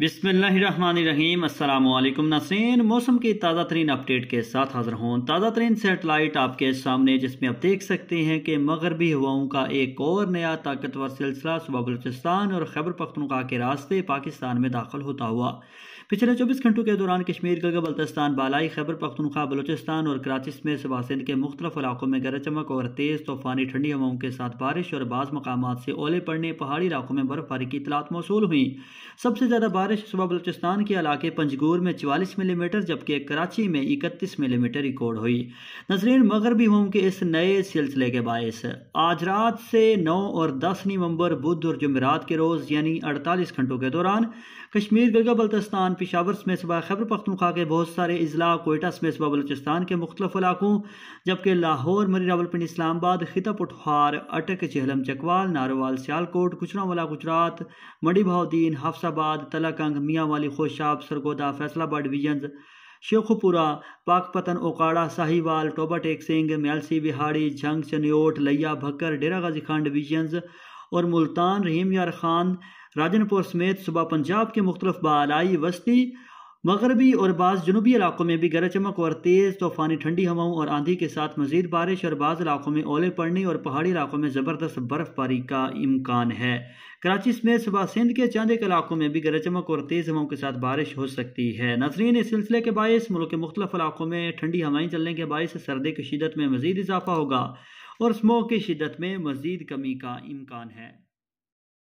बिसमीम अल्लाम नासरीन मौसम की ताज़ा तरीन अपडेट के साथ हाज़िर हों ताज़ा तरीन सेटेलाइट आपके सामने जिसमें आप देख सकते हैं कि मगरबी हवाओं का एक और नया ताकतवर सिलसिला सुबह बलूचिस्तान और खैबर पख्तनखा के रास्ते पाकिस्तान में दाखिल होता हुआ पिछले चौबीस घंटों के दौरान कश्मीर गगह बल्तिस्तान बालाई खैबर पख्तनखा बलूचिस्तान और कराची में सुबह सिंध के मुख्तलिफ इलाकों में गरज चमक और तेज़ तूफ़ानी ठंडी हवाओं के साथ बारिश और बाज़ मकाम से ओले पड़ने पहाड़ी इलाकों में बर्फबारी की इतलात मौसू हुई सबसे ज़्यादा बारिश सुबह बलोचिस्तान के इलाके पंजगूर में चवालीस मिलीमीटर जबकि कराची में इकतीस मिलीमीटर रिकॉर्ड हुई नजरीन मगरबी होम के इस नए सिलसिले के बायस आज रात से नौ और दस नवंबर बुध और जमेरात के रोज़ यानी अड़तालीस घंटों के दौरान कश्मीर गलगा बल्तिस्तान पिशावर समेत सुबह खबर पख्तुखा के बहुत सारे अजला कोयटा समेत सुबह बलोचिस्तान के मुख्तफ इलाकों जबकि लाहौर मरी रावलपिंड इस्लामाबाद खिता पुठहार अटक चहलम चकवाल नारोवाल सियालकोट कुचरावाला गुजरात मंडी भाउद्दीन हाफसाबाद तलक कंग मियाँ वाली खुशाब सरगोदा फैसलाबाद डिवीजन शेखुपुरा पाकपतन ओकाड़ा साहिवाल टोबा टेक सिंह मेलसी बिहाड़ी झंग चनियोट लिया भक्कर डेरा गाजी खान डिवीजन और मुल्तान रहीम यार खान राजनपुर समेत सुबह पंजाब के मुख्तलफ बालाई वस्ती मगरबी और बाज़ जनूबी इलाकों में भी गरज चमक और तेज़ तूफ़ानी ठंडी हवाओं और आंधी के साथ मजीद बारिश और बाज़ इलाकों में ओले पड़ने और पहाड़ी इलाकों में ज़बरदस्त बर्फ़बारी का इम्कान है कराची समेत सुबह सिंध के चांद एक इलाकों में भी गरज चमक और तेज़ हवाओं के साथ बारिश हो सकती है नजरीन इस सिलसिले के बायस मुल्क के मुख्तफ इलाकों में ठंडी हवाएँ चलने के बायस सर्दी की शिदत में मजीद इजाफा होगा और स्मोक की शिदत में मजीद कमी का इम्कान है